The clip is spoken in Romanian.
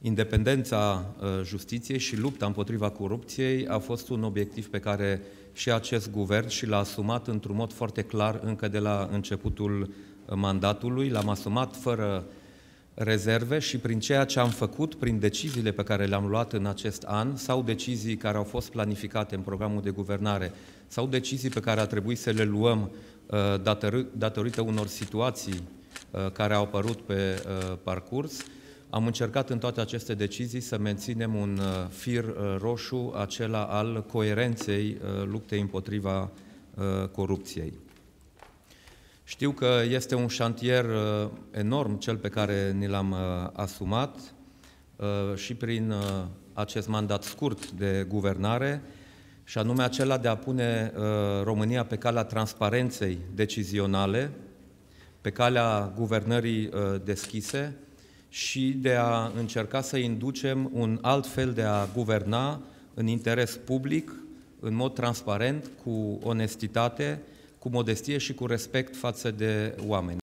Independența uh, justiției și lupta împotriva corupției a fost un obiectiv pe care și acest guvern și l-a asumat într-un mod foarte clar încă de la începutul uh, mandatului, l-am asumat fără rezerve și prin ceea ce am făcut, prin deciziile pe care le-am luat în acest an sau decizii care au fost planificate în programul de guvernare sau decizii pe care a trebuit să le luăm uh, datorită unor situații care au apărut pe parcurs, am încercat în toate aceste decizii să menținem un uh, fir uh, roșu, acela al coerenței uh, luptei împotriva corupției. Știu că este un șantier enorm cel pe care ni l-am asumat și prin acest mandat scurt de guvernare, și anume acela de a pune România pe calea transparenței decizionale, pe calea guvernării deschise, și de a încerca să inducem un alt fel de a guverna în interes public, în mod transparent, cu onestitate, cu modestie și cu respect față de oameni.